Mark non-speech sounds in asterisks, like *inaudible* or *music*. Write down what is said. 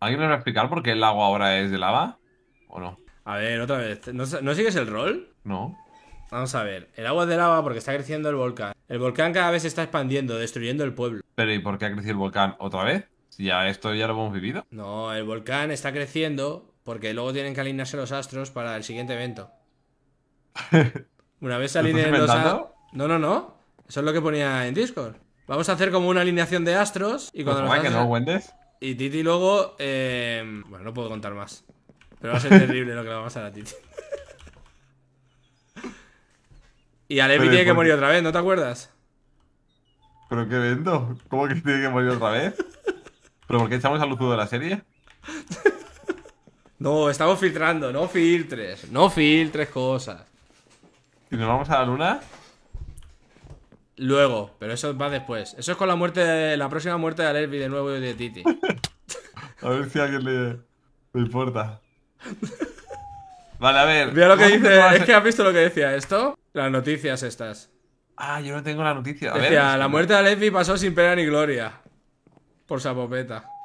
¿Alguien me va a explicar por qué el agua ahora es de lava? ¿O no? A ver, otra vez. ¿No, sigues el rol? No. Vamos a ver. El agua es de lava porque está creciendo el volcán. El volcán cada vez se está expandiendo, destruyendo el pueblo. Pero ¿y por qué ha crecido el volcán otra vez? Si ya esto ya lo hemos vivido. No, el volcán está creciendo porque luego tienen que alinearse los astros para el siguiente evento. *laughs* Una vez se alineen los astros. No, no, no. Eso es lo que ponía en Discord. Vamos a hacer como una alineación de astros y cuando pues nos. ¿Para que no, Wendes? Y Titi luego... Eh... Bueno, no puedo contar más. Pero va a ser terrible lo que le va a pasar a Titi. y a Levi tiene que morir otra vez, ¿no te acuerdas? ¿Pero qué evento? ¿Cómo que tiene que morir otra vez? ¿Pero por qué echamos a Luzudo de la serie? no, estamos filtrando, no filtres, no filtres cosas. ¿Y nos vamos a la luna? Luego, pero eso va después. Eso es con la muerte de, la próxima muerte de Alerbi de nuevo y de Titi. *laughs* a ver si a alguien le, importa. Vale, a ver. Mira lo que dice. Es que has visto lo que decía esto. Las noticias estas. Ah, yo no tengo la noticia. A la muerte de Levy pasó sin pena ni gloria. Por sapopeta.